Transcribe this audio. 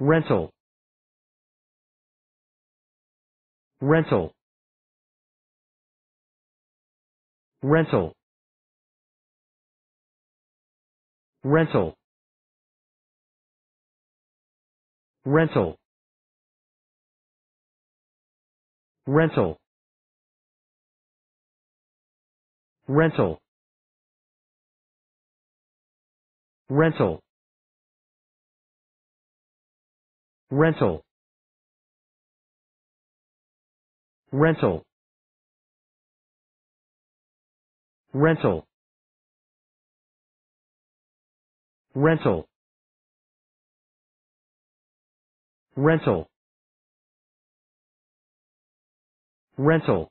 rental rental rental rental rental rental rental rental rental rental rental rental rental rental